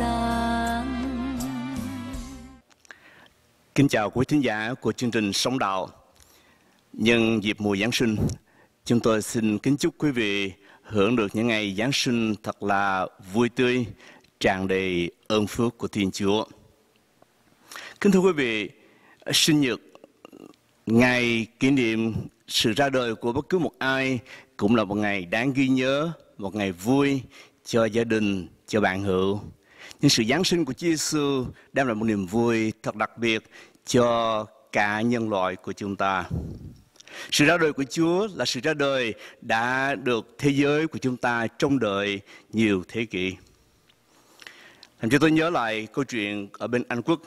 sáng Kính chào quý thính giả của chương trình Sống Đạo Nhân dịp mùa Giáng sinh Chúng tôi xin kính chúc quý vị hưởng được những ngày Giáng sinh thật là vui tươi, tràn đầy ơn phước của Thiên Chúa. Kính thưa quý vị, sinh nhật ngày kỷ niệm sự ra đời của bất cứ một ai cũng là một ngày đáng ghi nhớ, một ngày vui cho gia đình, cho bạn hữu. Nhưng sự Giáng sinh của Chúa Giêsu đem lại một niềm vui thật đặc biệt cho cả nhân loại của chúng ta. Sự ra đời của Chúa là sự ra đời đã được thế giới của chúng ta trông đợi nhiều thế kỷ. Làm cho tôi nhớ lại câu chuyện ở bên Anh Quốc.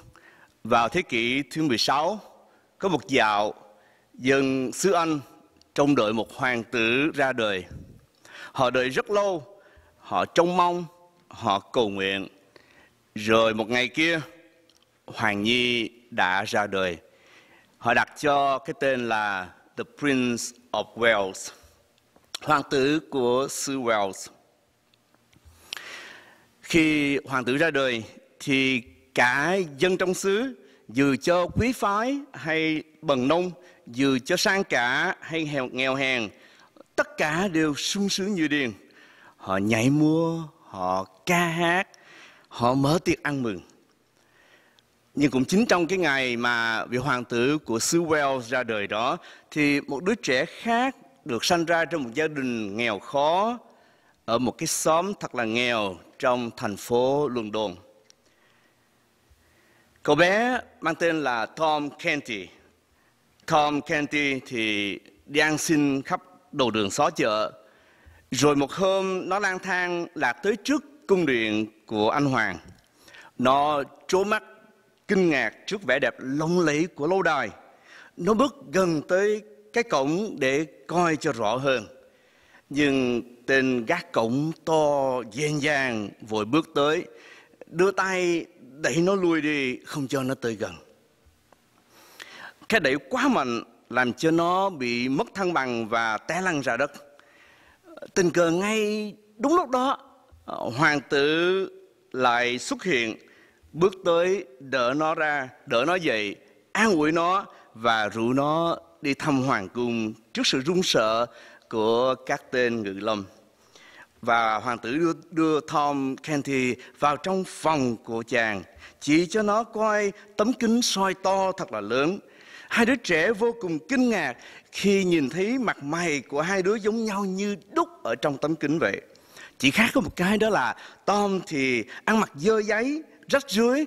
Vào thế kỷ thứ 16, có một dạo dân xứ Anh trông đợi một hoàng tử ra đời. Họ đợi rất lâu, họ trông mong, họ cầu nguyện rồi một ngày kia, Hoàng Nhi đã ra đời. Họ đặt cho cái tên là The Prince of Wales, hoàng tử của xứ Wales. Khi hoàng tử ra đời thì cả dân trong xứ dù cho quý phái hay bần nông, dù cho sang cả hay nghèo, nghèo hèn, tất cả đều sung sướng như điên. Họ nhảy múa, họ ca hát, họ mở tiệc ăn mừng nhưng cũng chính trong cái ngày mà vị hoàng tử của xứ Wales ra đời đó thì một đứa trẻ khác được sanh ra trong một gia đình nghèo khó ở một cái xóm thật là nghèo trong thành phố London. Cậu bé mang tên là Tom Canty. Tom Canty thì đi ăn xin khắp đầu đường xó chợ. Rồi một hôm nó lang thang lạc tới trước cung điện của anh Hoàng. Nó trố mắt kinh ngạc trước vẻ đẹp lộng lẫy của lâu đài. Nó bước gần tới cái cổng để coi cho rõ hơn. Nhưng tên gác cổng to dèn dàng vội bước tới, đưa tay đẩy nó lui đi, không cho nó tới gần. Cái đẩy quá mạnh làm cho nó bị mất thăng bằng và té lăn ra đất. Tình cờ ngay đúng lúc đó Ờ, hoàng tử lại xuất hiện bước tới đỡ nó ra đỡ nó dậy an ủi nó và rủ nó đi thăm hoàng cung trước sự run sợ của các tên ngự lâm và hoàng tử đưa, đưa Tom Canty vào trong phòng của chàng chỉ cho nó coi tấm kính soi to thật là lớn hai đứa trẻ vô cùng kinh ngạc khi nhìn thấy mặt mày của hai đứa giống nhau như đúc ở trong tấm kính vậy chỉ khác có một cái đó là Tom thì ăn mặc dơ giấy rách rưới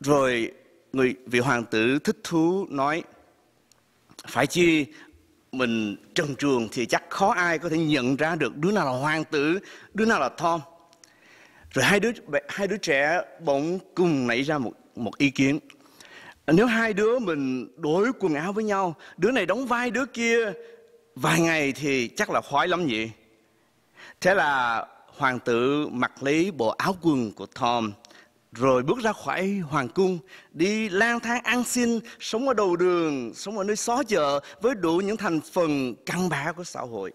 rồi người vị hoàng tử thích thú nói phải chi mình trần truồng thì chắc khó ai có thể nhận ra được đứa nào là hoàng tử đứa nào là Tom rồi hai đứa hai đứa trẻ bỗng cùng nảy ra một một ý kiến nếu hai đứa mình đổi quần áo với nhau đứa này đóng vai đứa kia vài ngày thì chắc là khoái lắm nhỉ Thế là hoàng tử mặc lấy bộ áo quần của Tom rồi bước ra khỏi hoàng cung đi lang thang ăn xin sống ở đầu đường sống ở nơi xó chợ với đủ những thành phần căn bản của xã hội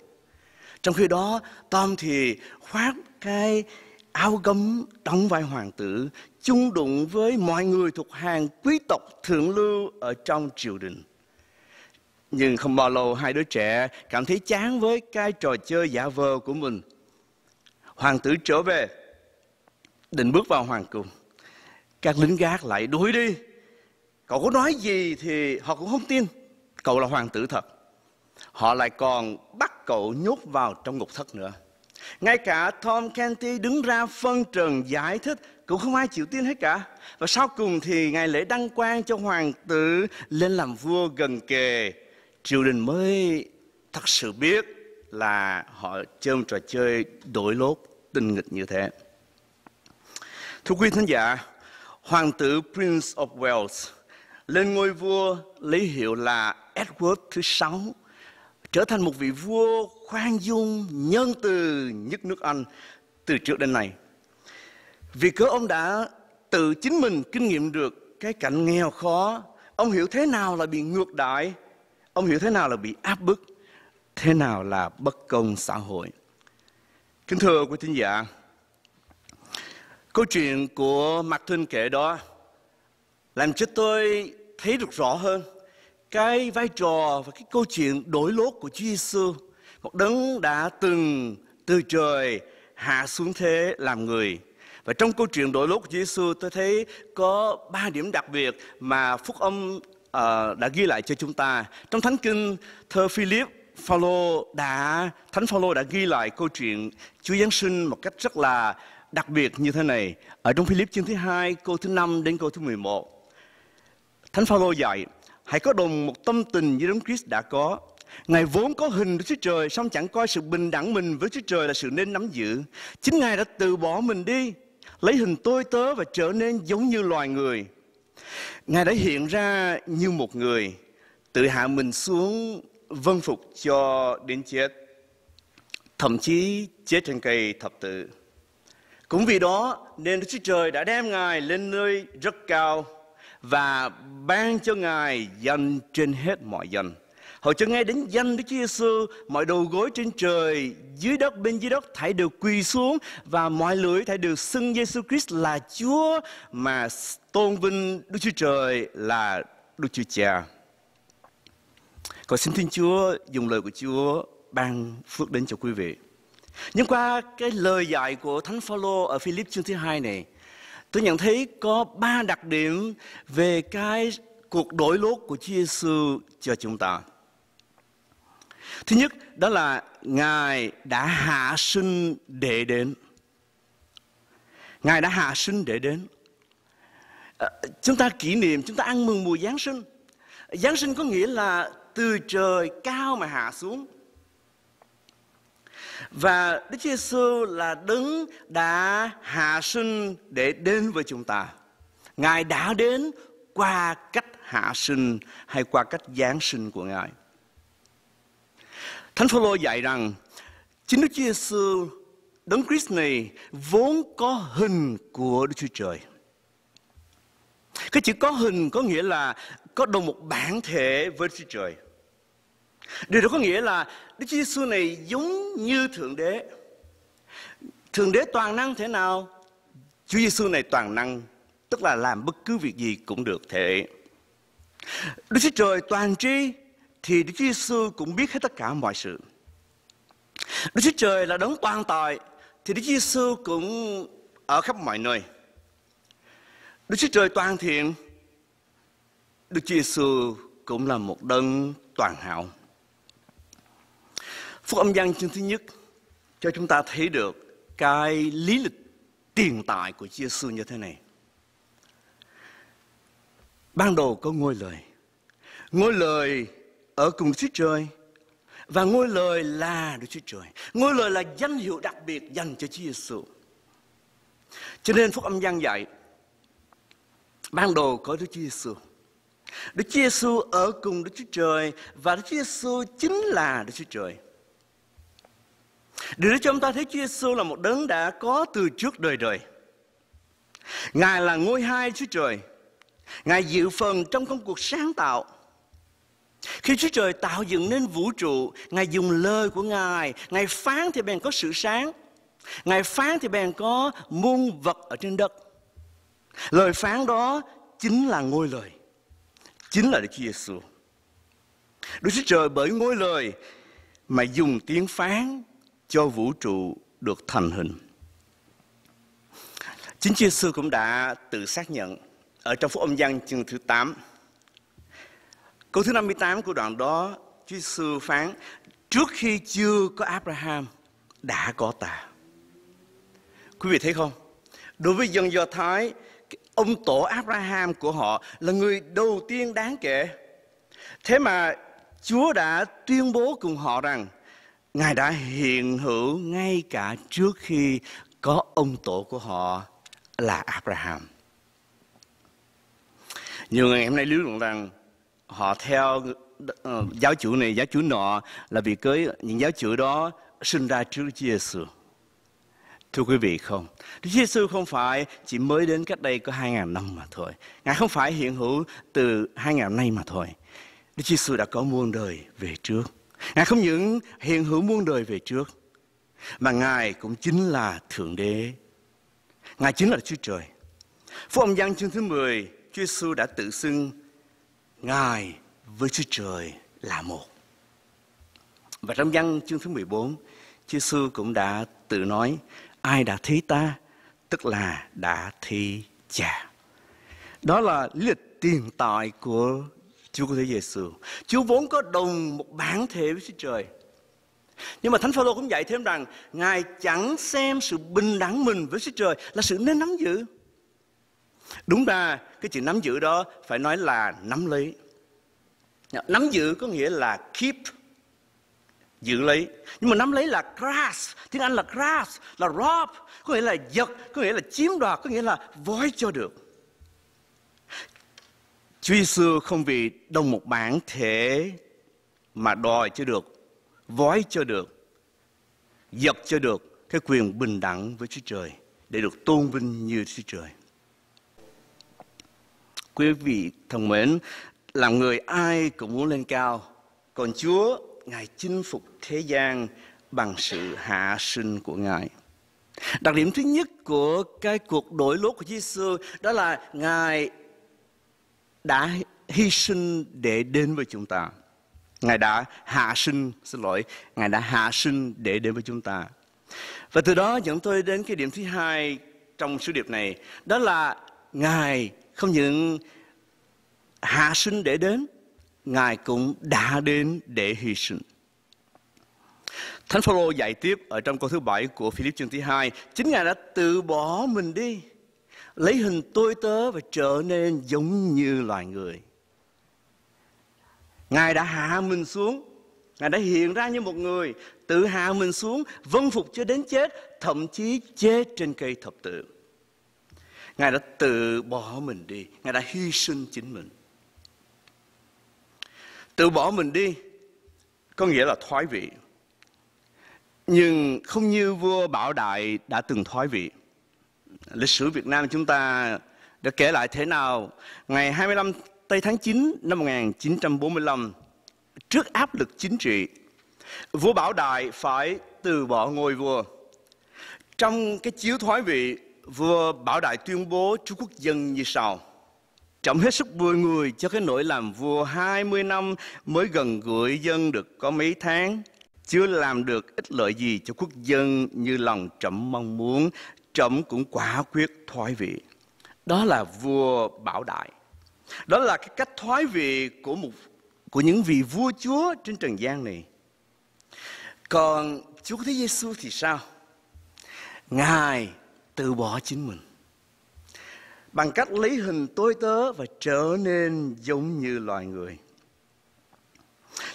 trong khi đó tom thì khoác cái áo gấm đóng vai hoàng tử chung đụng với mọi người thuộc hàng quý tộc thượng lưu ở trong triều đình nhưng không bao lâu hai đứa trẻ cảm thấy chán với cái trò chơi giả vờ của mình Hoàng tử trở về, định bước vào hoàng cung. Các lính gác lại đuổi đi. Cậu có nói gì thì họ cũng không tin. Cậu là hoàng tử thật. Họ lại còn bắt cậu nhốt vào trong ngục thất nữa. Ngay cả Tom Canty đứng ra phân trần giải thích cũng không ai chịu tin hết cả. Và sau cùng thì ngày lễ đăng quang cho hoàng tử lên làm vua gần kề. Triều đình mới thật sự biết là họ chơi trò chơi đổi lốt tinh nghịch như thế. Thưa quý thính giả, hoàng tử Prince of Wales lên ngôi vua lấy hiệu là Edward thứ sáu trở thành một vị vua khoan dung nhân từ nhất nước Anh từ trước đến nay. Vì cớ ông đã tự chính mình kinh nghiệm được cái cảnh nghèo khó, ông hiểu thế nào là bị ngược đãi, ông hiểu thế nào là bị áp bức, thế nào là bất công xã hội. Kính thưa quý thính giả, câu chuyện của Martin kể đó làm cho tôi thấy được rõ hơn cái vai trò và cái câu chuyện đổi lốt của Chúa Giêsu, một đấng đã từng từ trời hạ xuống thế làm người. Và trong câu chuyện đổi lốt của Chúa Giêsu, tôi thấy có ba điểm đặc biệt mà Phúc Âm uh, đã ghi lại cho chúng ta. Trong Thánh Kinh, thơ Philip Phaolô đã Thánh Phaolô đã ghi lại câu chuyện Chúa Giáng sinh một cách rất là đặc biệt như thế này ở trong Philip chương thứ hai câu thứ năm đến câu thứ 11. Thánh Phaolô dạy: Hãy có đồng một tâm tình như Đấng Christ đã có. Ngài vốn có hình Đức Chúa Trời, song chẳng coi sự bình đẳng mình với Chúa Trời là sự nên nắm giữ. Chính Ngài đã từ bỏ mình đi, lấy hình tôi tớ và trở nên giống như loài người. Ngài đã hiện ra như một người, tự hạ mình xuống vâng phục cho đến chết, thậm chí chết trên cây thập tự. Cũng vì đó nên Đức Chúa Trời đã đem Ngài lên nơi rất cao và ban cho Ngài danh trên hết mọi danh. Hầu cho nghe đến danh Đức Chúa Giêsu, mọi đầu gối trên trời, dưới đất, bên dưới đất thảy đều quỳ xuống và mọi lưỡi thảy đều xưng Giêsu Christ là Chúa mà tôn vinh Đức Chúa Trời là Đức Chúa Cha. Còn xin Thiên Chúa dùng lời của Chúa ban phước đến cho quý vị. Nhưng qua cái lời dạy của Thánh Phaolô ở Philip chương thứ hai này, tôi nhận thấy có ba đặc điểm về cái cuộc đổi lốt của Chúa Giêsu cho chúng ta. Thứ nhất đó là Ngài đã hạ sinh để đến. Ngài đã hạ sinh để đến. Ờ, chúng ta kỷ niệm, chúng ta ăn mừng mùa Giáng sinh. Giáng sinh có nghĩa là từ trời cao mà hạ xuống. Và Đức Giêsu là đứng đã hạ sinh để đến với chúng ta. Ngài đã đến qua cách hạ sinh hay qua cách giáng sinh của Ngài. Thánh Phaolô dạy rằng chính Đức Chúa Giêsu đấng Christ này vốn có hình của Đức Chúa Trời. Cái chữ có hình có nghĩa là có đồng một bản thể với Đức Chúa Trời. Điều đó có nghĩa là Đức Chúa Giêsu này giống như Thượng Đế. Thượng Đế toàn năng thế nào? Chúa Giêsu này toàn năng, tức là làm bất cứ việc gì cũng được thể. Đức Chúa Trời toàn tri thì Đức Chúa Giêsu cũng biết hết tất cả mọi sự. Đức Chúa Trời là đấng toàn tài thì Đức Chúa Giêsu cũng ở khắp mọi nơi. Đức Chúa Trời toàn thiện Đức Chúa Giêsu cũng là một đấng toàn hảo. Phúc âm văn chương thứ nhất cho chúng ta thấy được cái lý lịch tiền tại của Chúa Giêsu như thế này. Ban đầu có ngôi lời. Ngôi lời ở cùng Đức Chúa Trời và ngôi lời là Đức Chúa Trời. Ngôi lời là danh hiệu đặc biệt dành cho Chúa Giêsu. Cho nên Phúc âm Giăng dạy ban đầu có Đức Chúa Giêsu. Đức Chúa Giêsu ở cùng Đức Chúa Trời và Đức Chúa Giêsu chính là Đức Chúa Trời. Điều đó cho chúng ta thấy Chúa Giêsu là một đấng đã có từ trước đời đời. Ngài là ngôi hai Chúa Trời. Ngài dự phần trong công cuộc sáng tạo. Khi Chúa Trời tạo dựng nên vũ trụ, Ngài dùng lời của Ngài, Ngài phán thì bèn có sự sáng. Ngài phán thì bèn có muôn vật ở trên đất. Lời phán đó chính là ngôi lời chính là Đức Chúa Giêsu. Đức Chúa Trời bởi ngôi lời mà dùng tiếng phán cho vũ trụ được thành hình. Chính Chúa Giêsu cũng đã tự xác nhận ở trong Phúc Âm Giăng chương thứ 8. Câu thứ 58 của đoạn đó, Chúa Giêsu phán: "Trước khi chưa có Abraham đã có ta." Quý vị thấy không? Đối với dân Do Thái, ông tổ Abraham của họ là người đầu tiên đáng kể. Thế mà Chúa đã tuyên bố cùng họ rằng Ngài đã hiện hữu ngay cả trước khi có ông tổ của họ là Abraham. Nhiều người hôm nay lý luận rằng họ theo ờ, giáo chủ này, giáo chủ nọ là vì cớ những giáo chủ đó sinh ra trước Chúa Giêsu. Thưa quý vị không, Đức Giêsu không phải chỉ mới đến cách đây có 2.000 năm mà thôi. Ngài không phải hiện hữu từ 2.000 nay mà thôi. Đức Giêsu đã có muôn đời về trước. Ngài không những hiện hữu muôn đời về trước, mà Ngài cũng chính là Thượng Đế. Ngài chính là Chúa Trời. Phúc âm Giăng chương thứ 10, Chúa Giêsu đã tự xưng Ngài với Chúa Trời là một. Và trong Giăng chương thứ 14, Chúa Giêsu cũng đã tự nói ai đã thấy ta tức là đã thấy cha đó là lịch tiền tại của Chúa của Thế Giêsu. Chúa vốn có đồng một bản thể với Chúa Trời. Nhưng mà Thánh Phaolô cũng dạy thêm rằng Ngài chẳng xem sự bình đẳng mình với Chúa Trời là sự nên nắm giữ. Đúng ra cái chữ nắm giữ đó phải nói là nắm lấy. Nắm giữ có nghĩa là keep giữ lấy nhưng mà nắm lấy là grasp tiếng anh là grasp là rob có nghĩa là giật có nghĩa là chiếm đoạt có nghĩa là vói cho được Chúa Giêsu không vì đông một bản thể mà đòi cho được, vói cho được, giật cho được cái quyền bình đẳng với Chúa Trời để được tôn vinh như Chúa Trời. Quý vị thân mến, làm người ai cũng muốn lên cao, còn Chúa Ngài chinh phục thế gian bằng sự hạ sinh của Ngài. Đặc điểm thứ nhất của cái cuộc đổi lốt của Giêsu đó là Ngài đã hy sinh để đến với chúng ta. Ngài đã hạ sinh, xin lỗi, Ngài đã hạ sinh để đến với chúng ta. Và từ đó dẫn tôi đến cái điểm thứ hai trong sứ điệp này, đó là Ngài không những hạ sinh để đến, Ngài cũng đã đến để hy sinh. Thánh Phaolô dạy tiếp ở trong câu thứ bảy của Philip chương thứ hai, chính Ngài đã từ bỏ mình đi, lấy hình tôi tớ và trở nên giống như loài người. Ngài đã hạ mình xuống, Ngài đã hiện ra như một người, tự hạ mình xuống, vâng phục cho đến chết, thậm chí chết trên cây thập tự. Ngài đã tự bỏ mình đi, Ngài đã hy sinh chính mình. Tự bỏ mình đi có nghĩa là thoái vị. Nhưng không như vua Bảo Đại đã từng thoái vị. Lịch sử Việt Nam chúng ta đã kể lại thế nào ngày 25 tây tháng 9 năm 1945 trước áp lực chính trị vua Bảo Đại phải từ bỏ ngôi vua. Trong cái chiếu thoái vị, vua Bảo Đại tuyên bố Trung Quốc dân như sau. Trọng hết sức vui người cho cái nỗi làm vua 20 năm mới gần gửi dân được có mấy tháng. Chưa làm được ích lợi gì cho quốc dân như lòng Trọng mong muốn, Trọng cũng quả quyết thoái vị. Đó là vua Bảo Đại. Đó là cái cách thoái vị của một của những vị vua chúa trên trần gian này. Còn Chúa Thế Giêsu thì sao? Ngài từ bỏ chính mình bằng cách lấy hình tối tớ và trở nên giống như loài người.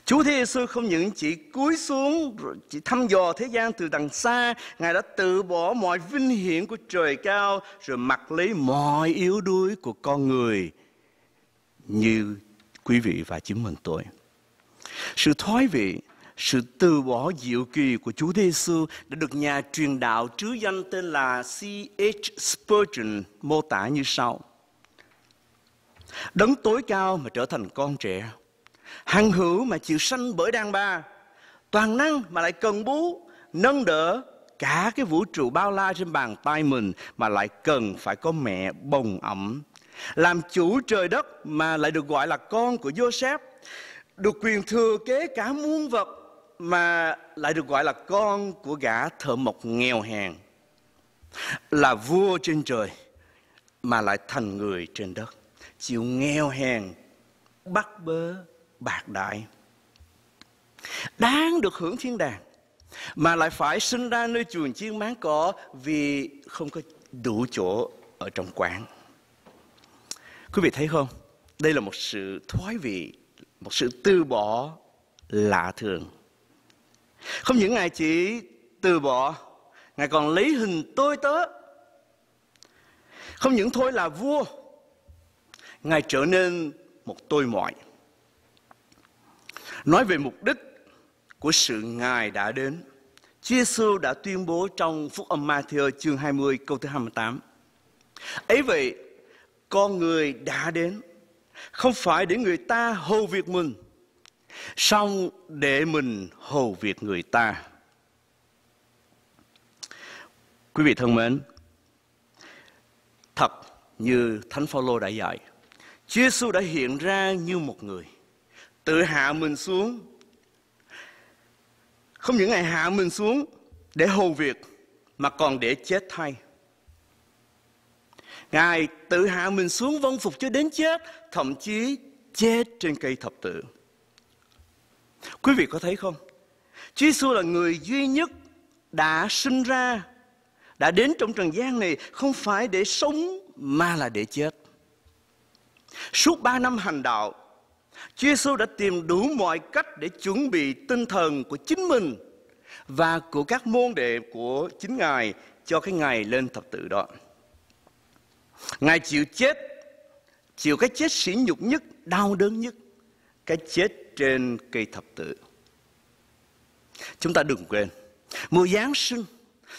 Chúa Thế Giêsu không những chỉ cúi xuống, chỉ thăm dò thế gian từ đằng xa, Ngài đã từ bỏ mọi vinh hiển của trời cao, rồi mặc lấy mọi yếu đuối của con người như quý vị và chính mình tôi. Sự thoái vị, sự từ bỏ diệu kỳ của Chúa Giêsu đã được nhà truyền đạo trứ danh tên là C.H. Spurgeon mô tả như sau. Đấng tối cao mà trở thành con trẻ, hằng hữu mà chịu sanh bởi đàn bà, toàn năng mà lại cần bú, nâng đỡ cả cái vũ trụ bao la trên bàn tay mình mà lại cần phải có mẹ bồng ẩm. Làm chủ trời đất mà lại được gọi là con của Joseph, được quyền thừa kế cả muôn vật mà lại được gọi là con của gã thợ mộc nghèo hèn là vua trên trời mà lại thành người trên đất chịu nghèo hèn bắt bớ bạc đại đáng được hưởng thiên đàng mà lại phải sinh ra nơi chuồng chiên máng cỏ vì không có đủ chỗ ở trong quán quý vị thấy không đây là một sự thoái vị một sự từ bỏ lạ thường không những Ngài chỉ từ bỏ, Ngài còn lấy hình tôi tớ. Không những thôi là vua, Ngài trở nên một tôi mọi. Nói về mục đích của sự Ngài đã đến, Chúa Giêsu đã tuyên bố trong Phúc âm Matthew chương 20 câu thứ 28. Ấy vậy, con người đã đến, không phải để người ta hầu việc mình, xong để mình hầu việc người ta quý vị thân mến thật như thánh phaolô đã dạy chúa giêsu đã hiện ra như một người tự hạ mình xuống không những ngày hạ mình xuống để hầu việc mà còn để chết thay ngài tự hạ mình xuống vâng phục cho đến chết thậm chí chết trên cây thập tự Quý vị có thấy không? Chúa Giêsu là người duy nhất đã sinh ra, đã đến trong trần gian này không phải để sống mà là để chết. Suốt ba năm hành đạo, Chúa Giêsu đã tìm đủ mọi cách để chuẩn bị tinh thần của chính mình và của các môn đệ của chính Ngài cho cái ngày lên thập tự đó. Ngài chịu chết, chịu cái chết sỉ nhục nhất, đau đớn nhất, cái chết trên cây thập tự. Chúng ta đừng quên, mùa Giáng sinh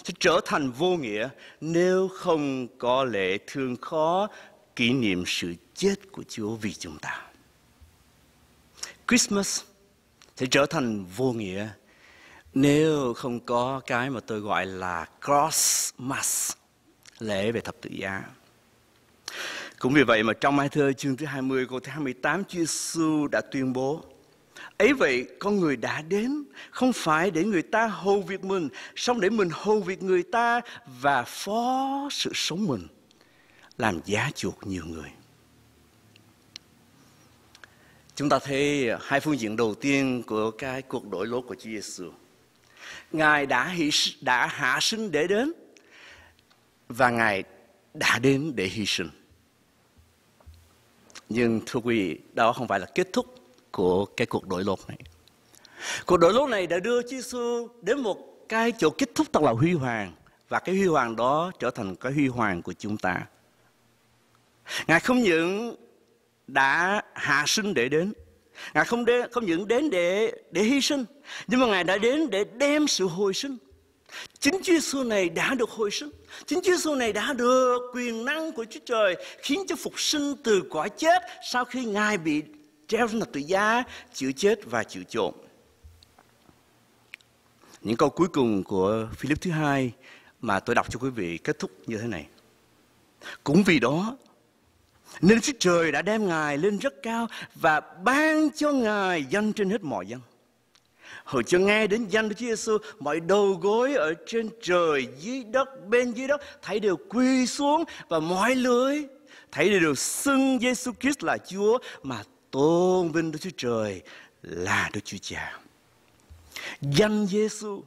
sẽ trở thành vô nghĩa nếu không có lễ thương khó kỷ niệm sự chết của Chúa vì chúng ta. Christmas sẽ trở thành vô nghĩa nếu không có cái mà tôi gọi là Christmas, lễ về thập tự giá. Cũng vì vậy mà trong Mai Thơ chương thứ 20 câu thứ 28 Chúa Giêsu đã tuyên bố ấy vậy con người đã đến không phải để người ta hầu việc mình song để mình hầu việc người ta và phó sự sống mình làm giá chuộc nhiều người chúng ta thấy hai phương diện đầu tiên của cái cuộc đổi lối của Chúa Giêsu ngài đã hy đã hạ sinh để đến và ngài đã đến để hy sinh nhưng thưa quý vị đó không phải là kết thúc của cái cuộc đổi lột này. Cuộc đổi lột này đã đưa Chúa Giêsu đến một cái chỗ kết thúc thật là huy hoàng và cái huy hoàng đó trở thành cái huy hoàng của chúng ta. Ngài không những đã hạ sinh để đến, Ngài không đến, không những đến để để hy sinh, nhưng mà Ngài đã đến để đem sự hồi sinh. Chính Chúa Giêsu này đã được hồi sinh. Chính Chúa Giêsu này đã được quyền năng của Chúa Trời khiến cho phục sinh từ cõi chết sau khi Ngài bị treo trên thập tự giá, chịu chết và chịu trộm. Những câu cuối cùng của Philip thứ hai mà tôi đọc cho quý vị kết thúc như thế này. Cũng vì đó, nên Chúa Trời đã đem Ngài lên rất cao và ban cho Ngài danh trên hết mọi danh. hồi cho nghe đến danh Đức Chúa Giêsu, mọi đầu gối ở trên trời, dưới đất, bên dưới đất, thấy đều quy xuống và mọi lưới thấy đều được xưng Giêsu Christ là Chúa mà tôn vinh Đức Chúa Trời là Đức Chúa Cha. Danh Giêsu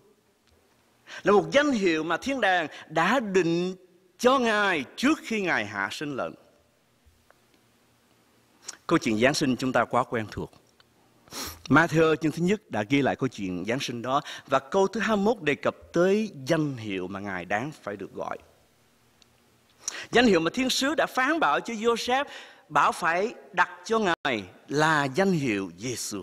là một danh hiệu mà thiên đàng đã định cho Ngài trước khi Ngài hạ sinh lận. Câu chuyện Giáng sinh chúng ta quá quen thuộc. Matthew chương thứ nhất đã ghi lại câu chuyện Giáng sinh đó và câu thứ 21 đề cập tới danh hiệu mà Ngài đáng phải được gọi. Danh hiệu mà thiên sứ đã phán bảo cho Joseph Bảo phải đặt cho Ngài là danh hiệu Giêsu.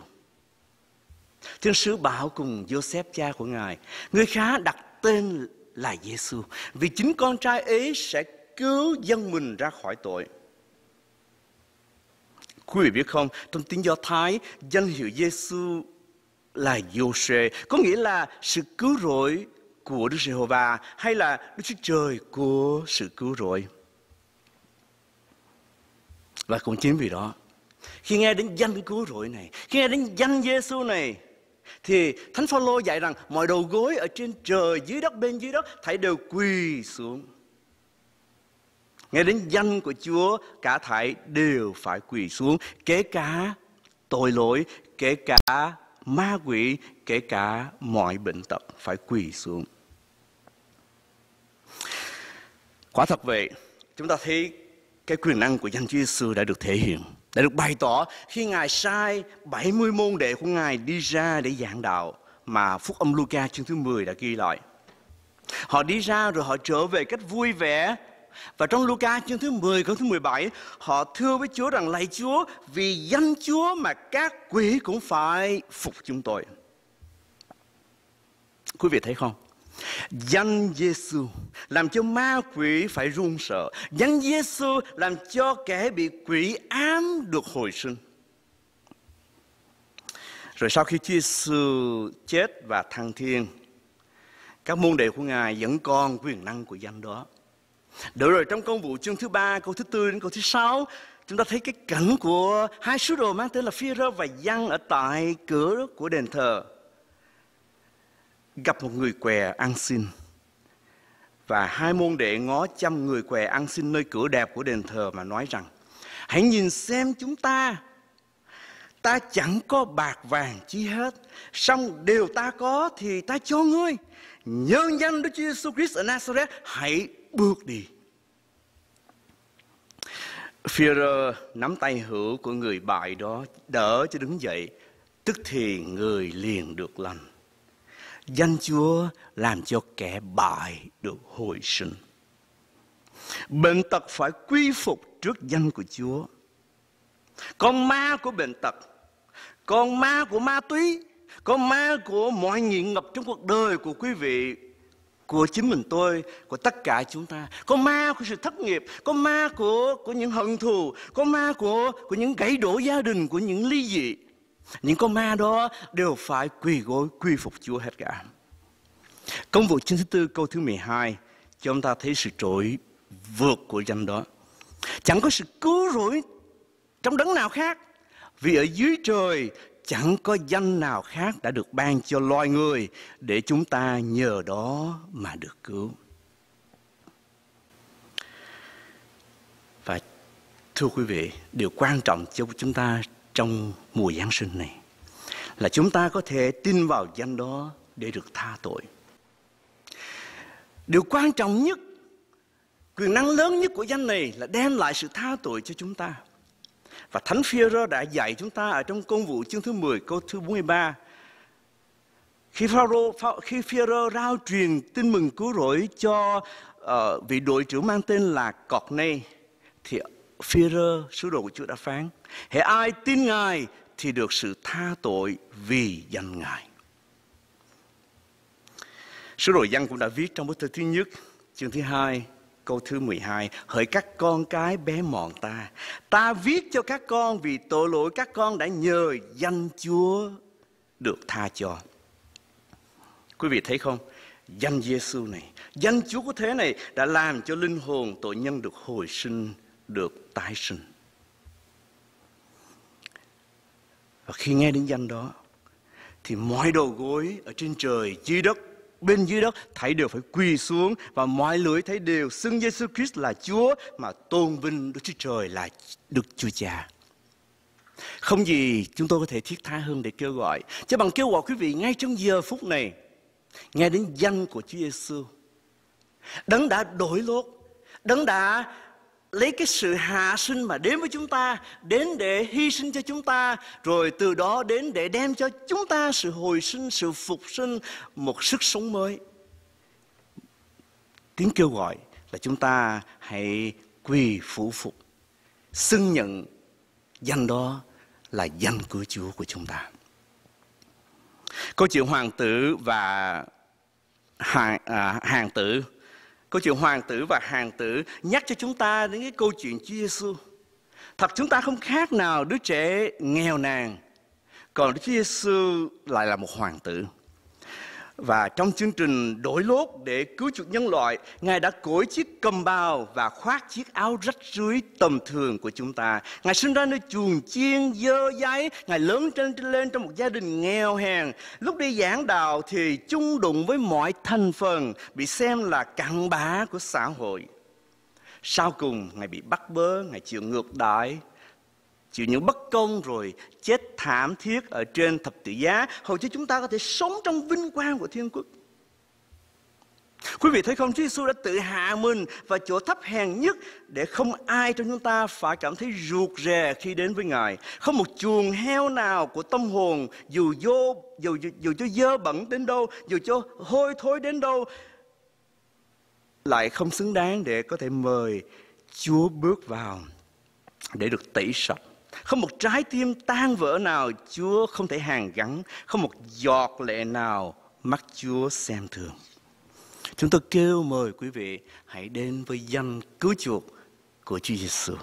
Thiên sứ Bảo cùng Joseph cha của Ngài, người khá đặt tên là Giêsu vì chính con trai ấy sẽ cứu dân mình ra khỏi tội. Quý vị biết không, trong tiếng Do Thái, danh hiệu Giêsu là giô có nghĩa là sự cứu rỗi của Đức Giê-hô-va hay là Đức Chúa Trời của sự cứu rỗi. Và cũng chính vì đó, khi nghe đến danh cứu rỗi này, khi nghe đến danh Giêsu này, thì Thánh Phaolô dạy rằng mọi đầu gối ở trên trời, dưới đất, bên dưới đất thảy đều quỳ xuống. Nghe đến danh của Chúa, cả thảy đều phải quỳ xuống, kể cả tội lỗi, kể cả ma quỷ, kể cả mọi bệnh tật phải quỳ xuống. Quả thật vậy, chúng ta thấy cái quyền năng của danh Chúa Giêsu đã được thể hiện, đã được bày tỏ khi Ngài sai 70 môn đệ của Ngài đi ra để giảng đạo mà Phúc âm Luca chương thứ 10 đã ghi lại. Họ đi ra rồi họ trở về cách vui vẻ và trong Luca chương thứ 10 câu thứ 17 họ thưa với Chúa rằng lạy Chúa vì danh Chúa mà các quỷ cũng phải phục chúng tôi. Quý vị thấy không? Danh Giêsu làm cho ma quỷ phải run sợ. Danh Giêsu làm cho kẻ bị quỷ ám được hồi sinh. Rồi sau khi Chúa Giêsu chết và thăng thiên, các môn đệ của Ngài vẫn còn quyền năng của danh đó. Được rồi, trong công vụ chương thứ ba, câu thứ tư đến câu thứ sáu, chúng ta thấy cái cảnh của hai sứ đồ mang tên là phi rơ và Giăng ở tại cửa của đền thờ gặp một người què ăn xin và hai môn đệ ngó chăm người què ăn xin nơi cửa đẹp của đền thờ mà nói rằng hãy nhìn xem chúng ta ta chẳng có bạc vàng chi hết song điều ta có thì ta cho ngươi nhớ danh Đức Chúa Giêsu Christ ở Nazareth hãy bước đi Führer nắm tay hữu của người bại đó đỡ cho đứng dậy tức thì người liền được lành Danh Chúa làm cho kẻ bại được hồi sinh. Bệnh tật phải quy phục trước danh của Chúa. Con ma của bệnh tật, con ma của ma túy, con ma của mọi nghiện ngập trong cuộc đời của quý vị của chính mình tôi, của tất cả chúng ta. con ma của sự thất nghiệp, con ma của của những hận thù, con ma của của những gãy đổ gia đình, của những ly dị. Những con ma đó đều phải quỳ gối quy phục Chúa hết cả. Công vụ chương thứ tư câu thứ 12 cho chúng ta thấy sự trỗi vượt của danh đó. Chẳng có sự cứu rỗi trong đấng nào khác. Vì ở dưới trời chẳng có danh nào khác đã được ban cho loài người để chúng ta nhờ đó mà được cứu. Và thưa quý vị, điều quan trọng cho chúng ta trong mùa Giáng sinh này là chúng ta có thể tin vào danh đó để được tha tội. Điều quan trọng nhất, quyền năng lớn nhất của danh này là đem lại sự tha tội cho chúng ta. Và Thánh phi đã dạy chúng ta ở trong công vụ chương thứ 10 câu thứ 43 khi Phaolô khi Phêrô rao truyền tin mừng cứu rỗi cho uh, vị đội trưởng mang tên là Cọt Nê thì Führer, sứ đồ của Chúa đã phán, hệ ai tin Ngài thì được sự tha tội vì danh Ngài. Sứ đồ Giăng cũng đã viết trong bức thư thứ nhất, chương thứ hai, câu thứ 12, hỡi các con cái bé mọn ta, ta viết cho các con vì tội lỗi các con đã nhờ danh Chúa được tha cho. Quý vị thấy không? Danh Giêsu này, danh Chúa có thế này đã làm cho linh hồn tội nhân được hồi sinh được tái sinh. Và khi nghe đến danh đó, thì mọi đầu gối ở trên trời, dưới đất, bên dưới đất thấy đều phải quỳ xuống và mọi lưỡi thấy đều xưng Giêsu Christ là Chúa mà tôn vinh Đức Chúa Trời là Đức Chúa Cha. Không gì chúng tôi có thể thiết tha hơn để kêu gọi. Chứ bằng kêu gọi quý vị ngay trong giờ phút này, nghe đến danh của Chúa Giêsu, đấng đã đổi lốt, đấng đã lấy cái sự hạ sinh mà đến với chúng ta đến để hy sinh cho chúng ta rồi từ đó đến để đem cho chúng ta sự hồi sinh sự phục sinh một sức sống mới tiếng kêu gọi là chúng ta hãy quỳ phủ phục xưng nhận danh đó là danh của Chúa của chúng ta. Câu chuyện hoàng tử và hàng, à, hàng tử Câu chuyện hoàng tử và hàng tử nhắc cho chúng ta đến cái câu chuyện Chúa Giêsu. Thật chúng ta không khác nào đứa trẻ nghèo nàn, còn Đức Chúa Giêsu lại là một hoàng tử. Và trong chương trình đổi lốt để cứu chuộc nhân loại, Ngài đã cởi chiếc cầm bao và khoác chiếc áo rách rưới tầm thường của chúng ta. Ngài sinh ra nơi chuồng chiên, dơ giấy, Ngài lớn trên lên trong một gia đình nghèo hèn. Lúc đi giảng đạo thì chung đụng với mọi thành phần, bị xem là cặn bã của xã hội. Sau cùng, Ngài bị bắt bớ, Ngài chịu ngược đãi, chịu những bất công rồi chết thảm thiết ở trên thập tự giá hầu cho chúng ta có thể sống trong vinh quang của thiên quốc Quý vị thấy không, Chúa Giêsu đã tự hạ mình và chỗ thấp hèn nhất để không ai trong chúng ta phải cảm thấy ruột rè khi đến với Ngài. Không một chuồng heo nào của tâm hồn dù vô dù, dù, dù cho dơ bẩn đến đâu, dù cho hôi thối đến đâu lại không xứng đáng để có thể mời Chúa bước vào để được tẩy sạch. Không một trái tim tan vỡ nào Chúa không thể hàn gắn, không một giọt lệ nào mắt Chúa xem thường. Chúng tôi kêu mời quý vị hãy đến với danh cứu chuộc của Chúa Giêsu.